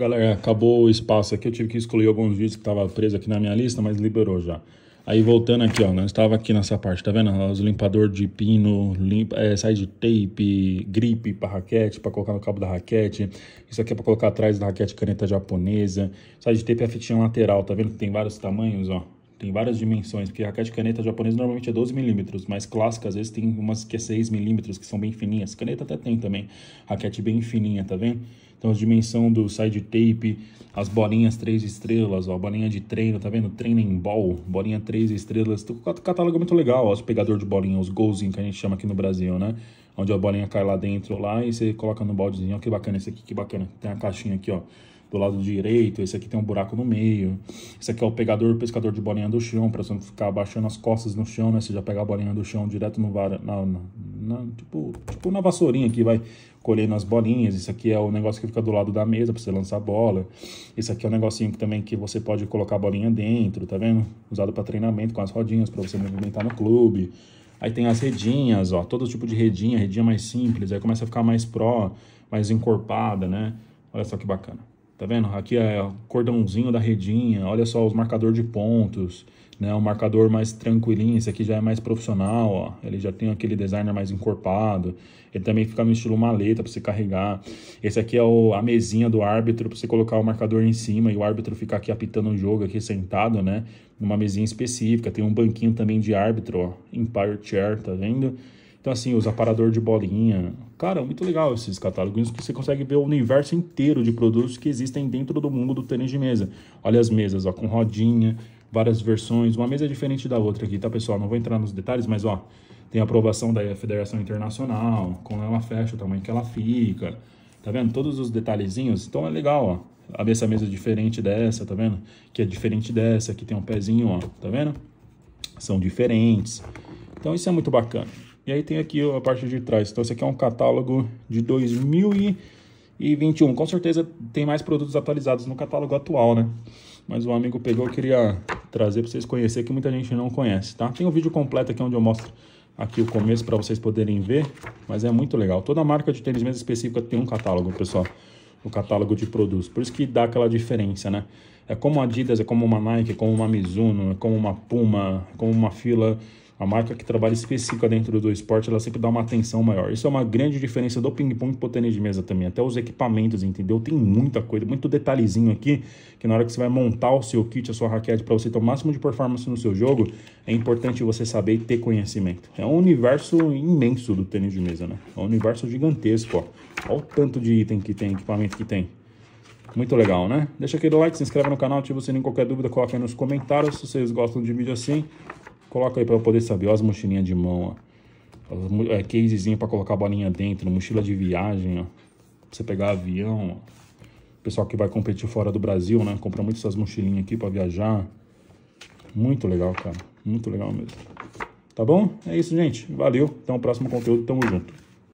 Galera, acabou o espaço aqui, eu tive que excluir alguns vídeos que estava preso aqui na minha lista, mas liberou já. Aí voltando aqui, ó, nós estava aqui nessa parte, tá vendo? Os limpador de pino, limpa, é, de tape, gripe para raquete, para colocar no cabo da raquete. Isso aqui é para colocar atrás da raquete caneta japonesa. Sai de tape é a fitinha lateral, tá vendo que tem vários tamanhos, ó. Tem várias dimensões, porque raquete de caneta japonesa normalmente é 12 milímetros, mas clássica às vezes tem umas que é 6 milímetros, que são bem fininhas. Caneta até tem também, raquete bem fininha, tá vendo? Então, a dimensão do side tape, as bolinhas três estrelas, ó, bolinha de treino, tá vendo? Training ball, bolinha três estrelas. Catálogo muito legal, ó, os pegador de bolinha, os golzinhos que a gente chama aqui no Brasil, né? Onde a bolinha cai lá dentro lá e você coloca no baldezinho. Ó, que bacana esse aqui, que bacana. Tem a caixinha aqui, ó do lado direito, esse aqui tem um buraco no meio, esse aqui é o pegador, pescador de bolinha do chão, para você não ficar abaixando as costas no chão, né? Você já pegar a bolinha do chão direto no vara, na, na, na, tipo, tipo na vassourinha que vai colhendo as bolinhas, esse aqui é o negócio que fica do lado da mesa para você lançar a bola, esse aqui é o negocinho que, também que você pode colocar a bolinha dentro, tá vendo? Usado para treinamento com as rodinhas para você movimentar no clube. Aí tem as redinhas, ó, todo tipo de redinha, redinha mais simples, aí começa a ficar mais pró, mais encorpada, né? Olha só que bacana. Tá vendo? Aqui é o cordãozinho da redinha, olha só os marcadores de pontos, né? o marcador mais tranquilinho, esse aqui já é mais profissional, ó. Ele já tem aquele designer mais encorpado. Ele também fica no estilo maleta para você carregar. Esse aqui é o, a mesinha do árbitro para você colocar o marcador em cima e o árbitro ficar aqui apitando o jogo aqui sentado, né? Numa mesinha específica. Tem um banquinho também de árbitro, ó. Empire chair, tá vendo? Então assim, os aparador de bolinha, Cara, muito legal esses catálogos, que você consegue ver o universo inteiro de produtos que existem dentro do mundo do tênis de mesa. Olha as mesas, ó, com rodinha, várias versões, uma mesa diferente da outra aqui, tá, pessoal? Não vou entrar nos detalhes, mas ó, tem a aprovação da Federação Internacional, como ela fecha, o tamanho que ela fica. Tá vendo? Todos os detalhezinhos. Então é legal, ó. Essa mesa diferente dessa, tá vendo? Que é diferente dessa, aqui tem um pezinho, ó. Tá vendo? São diferentes. Então isso é muito bacana. E aí tem aqui a parte de trás. Então esse aqui é um catálogo de 2021. Com certeza tem mais produtos atualizados no catálogo atual, né? Mas um amigo pegou, eu queria trazer para vocês conhecer que muita gente não conhece, tá? Tem um vídeo completo aqui onde eu mostro aqui o começo para vocês poderem ver, mas é muito legal. Toda marca de tênis mesmo específica tem um catálogo, pessoal. O catálogo de produtos. Por isso que dá aquela diferença, né? É como a Adidas, é como uma Nike, é como uma Mizuno, é como uma Puma, é como uma fila a marca que trabalha específica dentro do esporte, ela sempre dá uma atenção maior. Isso é uma grande diferença do ping-pong pro tênis de mesa também. Até os equipamentos, entendeu? Tem muita coisa, muito detalhezinho aqui, que na hora que você vai montar o seu kit, a sua raquete, para você ter o máximo de performance no seu jogo, é importante você saber e ter conhecimento. É um universo imenso do tênis de mesa, né? É um universo gigantesco, ó. Olha o tanto de item que tem, equipamento que tem. Muito legal, né? Deixa aquele like, se inscreve no canal, ativa o sininho, qualquer dúvida, coloca aí nos comentários se vocês gostam de vídeo assim. Coloca aí para eu poder saber. Ó, as mochilinhas de mão, ó. É, casezinho para colocar a bolinha dentro. Mochila de viagem, ó. Pra você pegar avião, ó. Pessoal que vai competir fora do Brasil, né? Compra muito essas mochilinhas aqui para viajar. Muito legal, cara. Muito legal mesmo. Tá bom? É isso, gente. Valeu. Até o próximo conteúdo. Tamo junto.